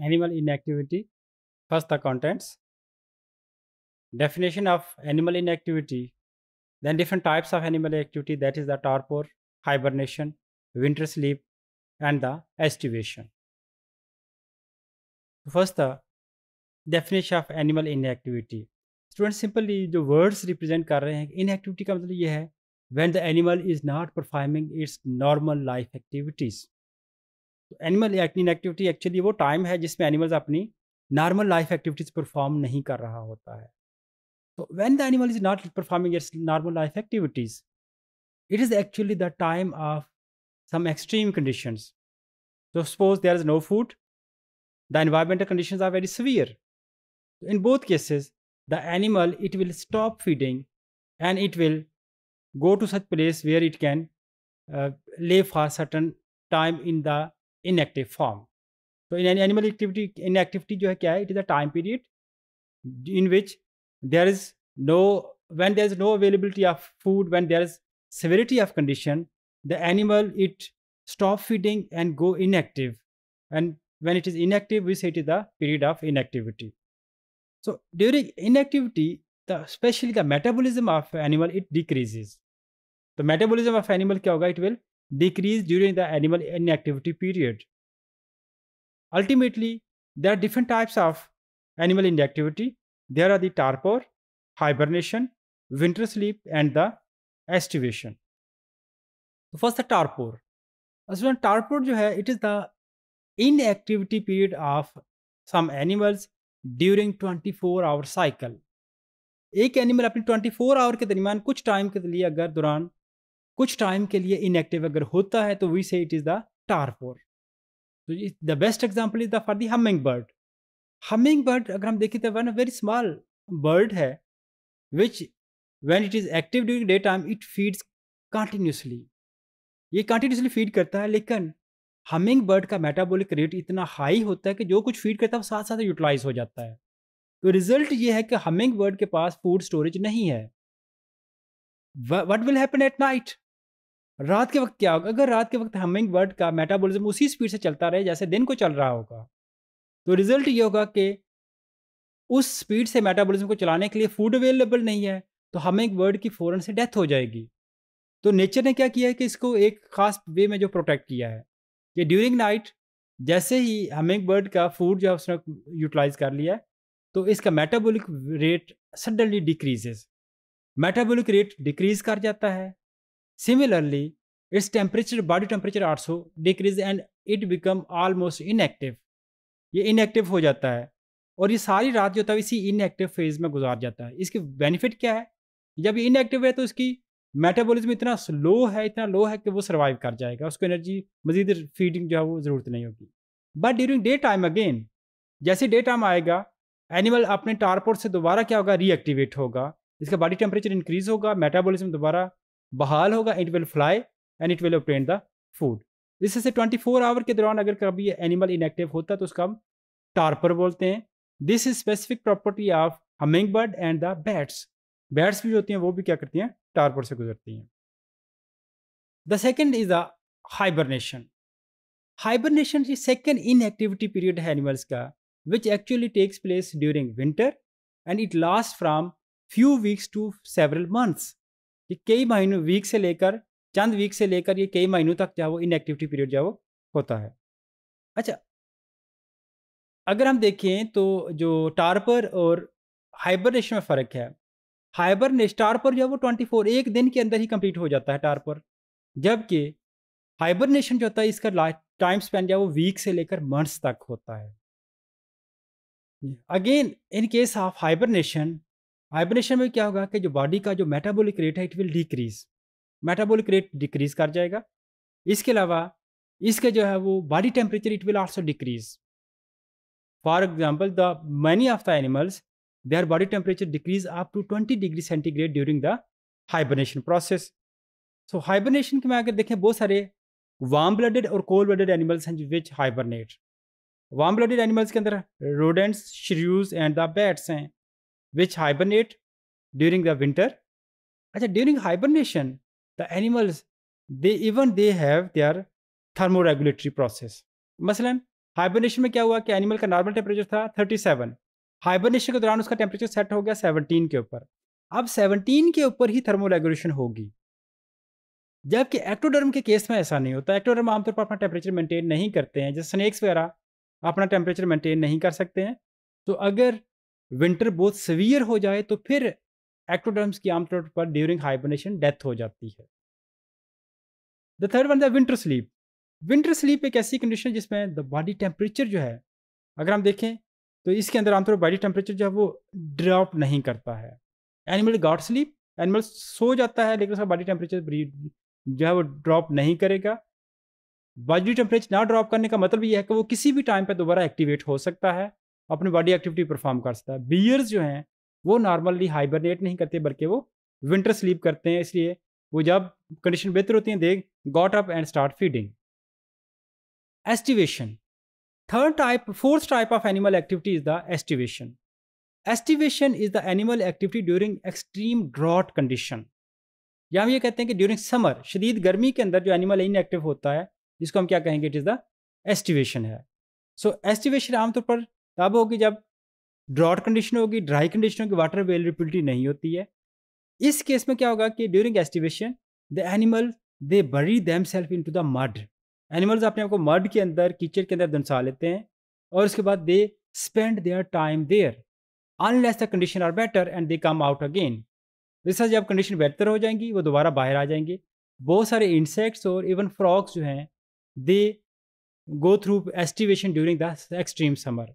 animal inactivity. First the contents, definition of animal inactivity, then different types of animal activity that is the torpor, hibernation, winter sleep and the estivation. First the definition of animal inactivity. Student simply जो words represent कर रहे हैं inactivity का मतलब ये है when the animal is not performing its normal तो animal activity actually वो टाइम है जिसमें एनिमल्स अपनी नॉर्मल लाइफ एक्टिविटीज परफॉर्म नहीं कर रहा होता है तो when the animal is not performing its normal life activities it is actually the time of some extreme condition तो suppose there is no food the environmental condition are very severe in both cases the animal it will stop feeding and it will go to such place where it can lay for certain time in the inactive form तो in animal activity inactivity जो है क्या है it is a time period in which there is no when there is no availability of food when there is severity of condition the animal it stop feeding and go inactive and when it is inactive which it is the period of inactivity so during inactivity the specially the metabolism of animal it decreases तो metabolism of animal क्या होगा it will decrease during the animal inactivity period. Ultimately, there are different types of animal inactivity. There are the torpor, hibernation, winter sleep, and the estivation. First, the torpor. Student, torpor जो है it is the inactivity period of some animals during 24 hour cycle एक animal अपनी 24 our के दरमियान कुछ time के लिए अगर दौरान कुछ टाइम के लिए इनएक्टिव अगर होता है तो वी से इट इज़ द टारफोर तो the best example is the for the hummingbird hummingbird अगर हम देखें तो वन वेरी स्मॉल बर्ड है which when it is active during day time it feeds continuously ये continuously feed करता है लेकिन हमिंग बर्ड का मेटाबॉलिक रेट इतना हाई होता है कि जो कुछ फीड करता है वो साथ साथ यूटिलाइज हो जाता है तो रिजल्ट ये है कि हमिंग बर्ड के पास फूड स्टोरेज नहीं है what will happen at night रात के वक्त क्या होगा अगर रात के वक्त हमिंग बर्ड का मेटाबॉलिज्म उसी स्पीड से चलता रहे जैसे दिन को चल रहा होगा तो रिजल्ट ये होगा कि उस स्पीड से मेटाबॉलिज्म को चलाने के लिए फूड अवेलेबल नहीं है तो हमिंग बर्ड की फ़ौरन से डेथ हो जाएगी तो नेचर ने क्या किया है कि इसको एक खास वे में जो प्रोटेक्ट किया है कि ड्यूरिंग नाइट जैसे ही हमिंग बर्ड का फूड जो है उसने यूटिलाइज कर लिया तो इसका metabolic rate suddenly decreases metabolic rate decrease कर जाता है Similarly, its temperature, body temperature also decrease and it become almost inactive. ये inactive हो जाता है और ये सारी रात जो होता है इसी इनएक्टिव फेज में गुजार जाता है इसकी बेनिफिट क्या है जब ये इनएक्टिव है तो इसकी मेटाबोलिज्म इतना स्लो है इतना लो है कि वो सर्वाइव कर जाएगा उसको एनर्जी मजीद फीडिंग जो है वो ज़रूरत नहीं होगी but during day time again जैसे डे टाइम आएगा एनिमल अपने टारपोर्ट से दोबारा क्या होगा रीएक्टिवेट होगा इसका बॉडी टेम्परेचर इंक्रीज होगा मेटाबॉलिज्म दोबारा बहाल होगा it will fly and it will obtain the food इससे से 24 आवर के दौरान अगर कभी एनिमल इनएक्टिव होता तो उसका हम टारपर बोलते हैं this is specific property of hummingbird and the bats bats भी होती हैं वो भी क्या करती हैं टारपर से गुजरती हैं the second is the hibernation hibernation की सेकेंड इनएक्टिविटी पीरियड है एनिमल्स का which actually takes place during winter and it last from few weeks to several months कि कई महीनों वीक से लेकर चंद वीक से लेकर ये कई महीनों तक जो है वो इनएक्टिविटी पीरियड जो है वो होता है अच्छा अगर हम देखें तो जो टारपर और हाइबरनेशन में फ़र्क है हाइबरनेश टारपर जो है वो ट्वेंटी फोर एक दिन के अंदर ही कंप्लीट हो जाता है टारपर जबकि हाइबरनेशन जो होता है इसका लाइफ टाइम स्पेंड जो है वो वीक से लेकर मंथ्स तक होता है again in case of hibernation hibernation में क्या होगा कि जो बॉडी का जो मेटाबॉलिक रेट है it will decrease metabolic rate decrease कर जाएगा इसके अलावा इसके जो है वो body temperature it will also decrease for example the many of the animals they are body temperature decrease up to twenty degree centigrade during the hibernation process so hibernation के में अगर देखें बहुत सारे वार्म ब्लडेड और cold blooded animals हैं which hibernate warm blooded animals के अंदर rodents shrews and the bats हैं which hibernate during the winter अच्छा during hibernation the animals they even they have their thermoregulatory process मसलन hibernation में क्या हुआ कि एनिमल का नॉर्मल टेम्परेचर था 37 हाइबरनेशन के दौरान उसका टेम्परेचर सेट हो गया 17 के ऊपर अब 17 के ऊपर ही थर्मोरेगुलेशन होगी जबकि एक्टोडर्म के केस में ऐसा नहीं होता एक्टोडर्म आमतौर पर अपना टेम्परेचर मेंटेन नहीं करते हैं जैसे स्नैक्स वगैरह अपना टेम्परेचर मेंटेन नहीं कर सकते हैं तो अगर विंटर बहुत सवियर हो जाए तो फिर एक्टोडर्म्स की आमतौर पर ड्यूरिंग हाइबरनेशन डेथ हो जाती है the third one the winter sleep winter sleep एक ऐसी कंडीशन है जिसमें द बॉडी टेम्परेचर जो है अगर हम देखें तो इसके अंदर आमतौर पर बॉडी टेम्परेचर जो है वो ड्रॉप नहीं करता है एनिमल गॉड स्लीप एनिमल सो जाता है लेकिन उसका बॉडी टेम्परेचर जो है वो ड्रॉप नहीं करेगा बॉडी टेम्परेचर ना ड्रॉप करने का मतलब यह है कि वो किसी भी टाइम पर दोबारा एक्टिवेट हो सकता है अपनी बॉडी एक्टिविटी परफॉर्म कर सकता है बियर्स जो हैं वो नॉर्मली हाइबरनेट नहीं करते बल्कि वो विंटर स्लीप करते हैं इसलिए वो जब कंडीशन बेहतर होती है they got up and start feeding aestivation third type fourth type of animal activity is the aestivation aestivation is the animal activity during extreme drought condition या हम ये कहते हैं कि ड्यूरिंग समर शदीद गर्मी के अंदर जो एनिमल इनएक्टिव होता है जिसको हम क्या कहेंगे इट इज़ द एस्टिवेशन है सो एस्टिवेशन आमतौर पर तब होगी जब ड्रॉट कंडीशन होगी ड्राई कंडीशन होगी वाटर अवेलेबिलिटी नहीं होती है इस केस में क्या होगा कि during aestivation the animal they bury them self into the mud animals अपने आप को मड के अंदर कीचड़ के अंदर दंसा लेते हैं और उसके बाद they spend their time there unless the condition are better and they come out again जैसा जब कंडीशन बेहतर हो जाएंगी वो दोबारा बाहर आ जाएंगे बहुत सारे इंसेक्ट्स और इवन फ्रॉग्स जो हैं they go through aestivation during the extreme summer